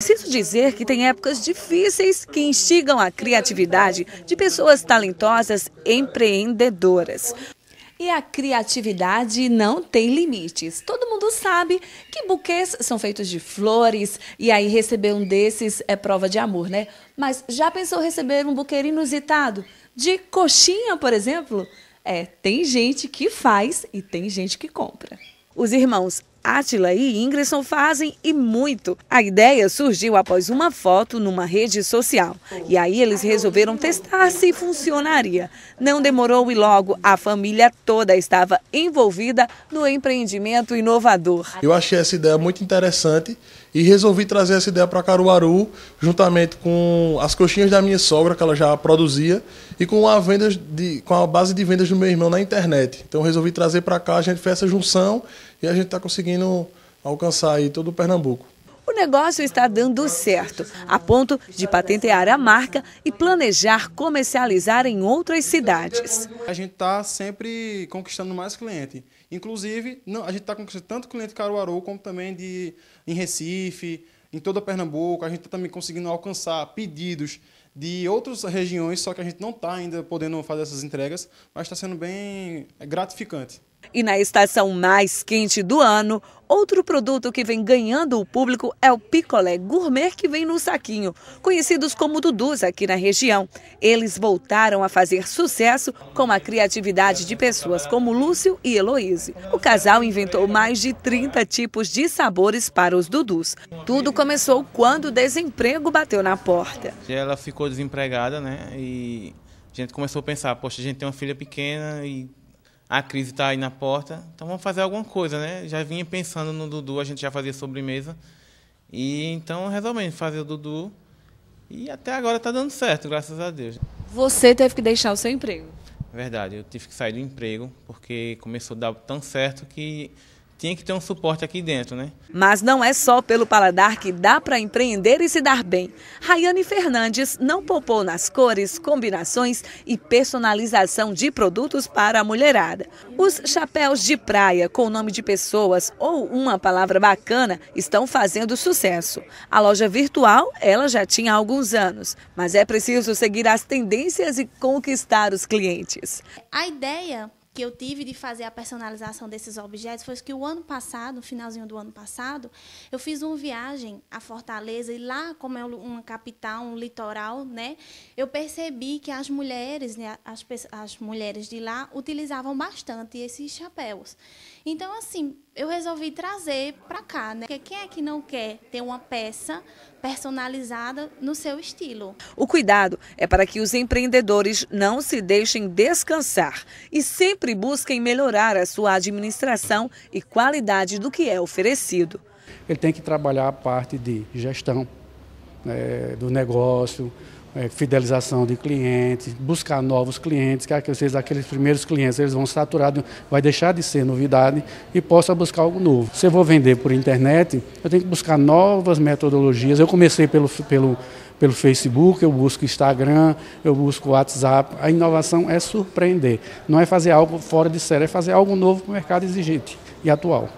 Preciso dizer que tem épocas difíceis que instigam a criatividade de pessoas talentosas empreendedoras. E a criatividade não tem limites. Todo mundo sabe que buquês são feitos de flores e aí receber um desses é prova de amor, né? Mas já pensou receber um buquê inusitado de coxinha, por exemplo? É, tem gente que faz e tem gente que compra. Os irmãos Átila e Ingresson fazem e muito. A ideia surgiu após uma foto numa rede social. E aí eles resolveram testar se funcionaria. Não demorou e logo a família toda estava envolvida no empreendimento inovador. Eu achei essa ideia muito interessante e resolvi trazer essa ideia para Caruaru, juntamente com as coxinhas da minha sogra, que ela já produzia e com a, venda de, com a base de vendas do meu irmão na internet. Então resolvi trazer para cá, a gente fez essa junção e a gente está conseguindo alcançar aí todo o Pernambuco. O negócio está dando certo, a ponto de patentear a marca e planejar comercializar em outras cidades. A gente está sempre conquistando mais cliente. Inclusive, não, a gente está conquistando tanto cliente Caruaru como também de, em Recife, em toda Pernambuco. A gente está também conseguindo alcançar pedidos de outras regiões, só que a gente não está ainda podendo fazer essas entregas, mas está sendo bem é, gratificante. E na estação mais quente do ano, outro produto que vem ganhando o público é o picolé gourmet que vem no saquinho, conhecidos como Dudus aqui na região. Eles voltaram a fazer sucesso com a criatividade de pessoas como Lúcio e Heloíse. O casal inventou mais de 30 tipos de sabores para os Dudus. Tudo começou quando o desemprego bateu na porta. Ela ficou ficou desempregada, né? E a gente começou a pensar, poxa, a gente tem uma filha pequena e a crise está aí na porta, então vamos fazer alguma coisa, né? Já vinha pensando no Dudu, a gente já fazia sobremesa. E então resolvemos fazer o Dudu. E até agora está dando certo, graças a Deus. Você teve que deixar o seu emprego? Verdade, eu tive que sair do emprego, porque começou a dar tão certo que tinha que ter um suporte aqui dentro, né? Mas não é só pelo paladar que dá para empreender e se dar bem. Rayane Fernandes não poupou nas cores, combinações e personalização de produtos para a mulherada. Os chapéus de praia com o nome de pessoas ou uma palavra bacana estão fazendo sucesso. A loja virtual, ela já tinha alguns anos, mas é preciso seguir as tendências e conquistar os clientes. A ideia que eu tive de fazer a personalização desses objetos foi que o ano passado, no finalzinho do ano passado, eu fiz uma viagem à Fortaleza e lá, como é uma capital, um litoral, né, eu percebi que as mulheres, né, as, as mulheres de lá utilizavam bastante esses chapéus. Então, assim, eu resolvi trazer para cá, né? Porque quem é que não quer ter uma peça personalizada no seu estilo? O cuidado é para que os empreendedores não se deixem descansar e sempre sempre busquem melhorar a sua administração e qualidade do que é oferecido. Ele tem que trabalhar a parte de gestão né, do negócio, é, fidelização de clientes, buscar novos clientes, que aqueles, aqueles primeiros clientes eles vão saturar, vai deixar de ser novidade e possa buscar algo novo. Se eu vou vender por internet, eu tenho que buscar novas metodologias. Eu comecei pelo, pelo, pelo Facebook, eu busco Instagram, eu busco WhatsApp. A inovação é surpreender, não é fazer algo fora de série, é fazer algo novo para o mercado exigente e atual.